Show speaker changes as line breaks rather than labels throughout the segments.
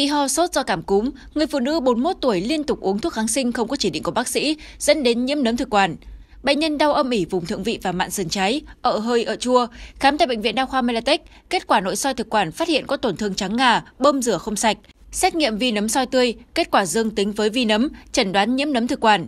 Bị ho sốt do cảm cúm, người phụ nữ 41 tuổi liên tục uống thuốc kháng sinh không có chỉ định của bác sĩ, dẫn đến nhiễm nấm thực quản. Bệnh nhân đau âm ỉ vùng thượng vị và mạn sườn trái, ở hơi ở chua, khám tại bệnh viện đa khoa Melatech, kết quả nội soi thực quản phát hiện có tổn thương trắng ngà, bơm rửa không sạch. Xét nghiệm vi nấm soi tươi, kết quả dương tính với vi nấm, chẩn đoán nhiễm nấm thực quản.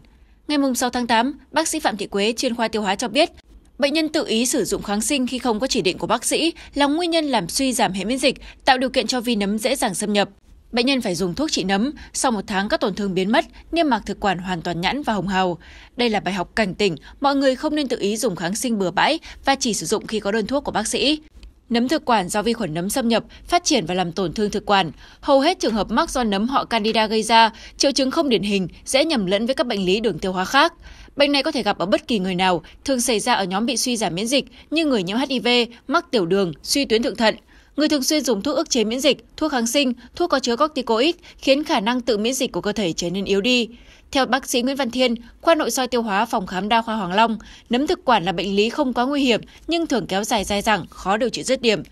Ngày 6 tháng 8, bác sĩ Phạm Thị Quế, chuyên khoa tiêu hóa cho biết, bệnh nhân tự ý sử dụng kháng sinh khi không có chỉ định của bác sĩ là nguyên nhân làm suy giảm hệ miễn dịch, tạo điều kiện cho vi nấm dễ dàng xâm nhập. Bệnh nhân phải dùng thuốc trị nấm, sau một tháng các tổn thương biến mất, niêm mạc thực quản hoàn toàn nhẵn và hồng hào. Đây là bài học cảnh tỉnh, mọi người không nên tự ý dùng kháng sinh bừa bãi và chỉ sử dụng khi có đơn thuốc của bác sĩ. Nấm thực quản do vi khuẩn nấm xâm nhập, phát triển và làm tổn thương thực quản. Hầu hết trường hợp mắc do nấm họ Candida gây ra, triệu chứng không điển hình, dễ nhầm lẫn với các bệnh lý đường tiêu hóa khác. Bệnh này có thể gặp ở bất kỳ người nào, thường xảy ra ở nhóm bị suy giảm miễn dịch như người nhiễm HIV, mắc tiểu đường, suy tuyến thượng thận. Người thường xuyên dùng thuốc ức chế miễn dịch, thuốc kháng sinh, thuốc có chứa corticoid khiến khả năng tự miễn dịch của cơ thể trở nên yếu đi. Theo bác sĩ Nguyễn Văn Thiên, khoa nội soi tiêu hóa phòng khám đa khoa Hoàng Long, nấm thực quản là bệnh lý không quá nguy hiểm nhưng thường kéo dài dài dẳng, khó điều trị dứt điểm.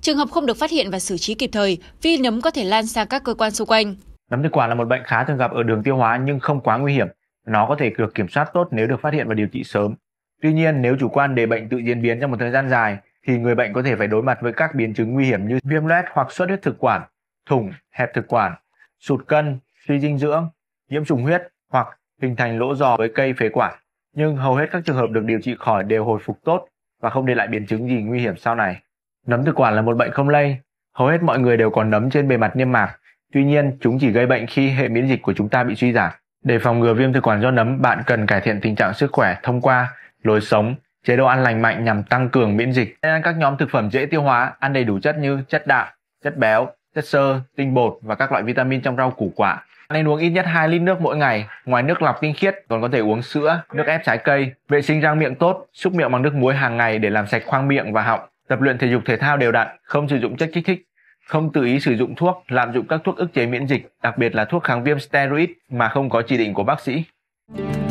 Trường hợp không được phát hiện và xử trí kịp thời, vi nấm có thể lan sang các cơ quan xung quanh.
Nấm thực quản là một bệnh khá thường gặp ở đường tiêu hóa nhưng không quá nguy hiểm. Nó có thể được kiểm soát tốt nếu được phát hiện và điều trị sớm. Tuy nhiên, nếu chủ quan để bệnh tự diễn biến trong một thời gian dài thì người bệnh có thể phải đối mặt với các biến chứng nguy hiểm như viêm loét hoặc xuất huyết thực quản, thủng, hẹp thực quản, sụt cân, suy dinh dưỡng, nhiễm trùng huyết hoặc hình thành lỗ giò với cây phế quản. Nhưng hầu hết các trường hợp được điều trị khỏi đều hồi phục tốt và không để lại biến chứng gì nguy hiểm sau này. Nấm thực quản là một bệnh không lây, hầu hết mọi người đều còn nấm trên bề mặt niêm mạc. Tuy nhiên, chúng chỉ gây bệnh khi hệ miễn dịch của chúng ta bị suy giảm. Để phòng ngừa viêm thực quản do nấm, bạn cần cải thiện tình trạng sức khỏe thông qua lối sống, chế độ ăn lành mạnh nhằm tăng cường miễn dịch nên ăn các nhóm thực phẩm dễ tiêu hóa ăn đầy đủ chất như chất đạm chất béo chất xơ tinh bột và các loại vitamin trong rau củ quả nên uống ít nhất 2 lít nước mỗi ngày. Ngoài nước lọc tinh khiết, còn có thể uống sữa, nước ép trái cây. Vệ sinh răng miệng tốt, xúc miệng bằng nước muối hàng ngày để làm sạch khoang miệng và họng. Tập luyện thể dục thể thao đều đặn, không sử dụng chất kích thích, không tự ý sử dụng thuốc, lạm dụng các thuốc ức chế miễn dịch, đặc biệt là thuốc kháng viêm steroid mà không có chỉ định của bác sĩ.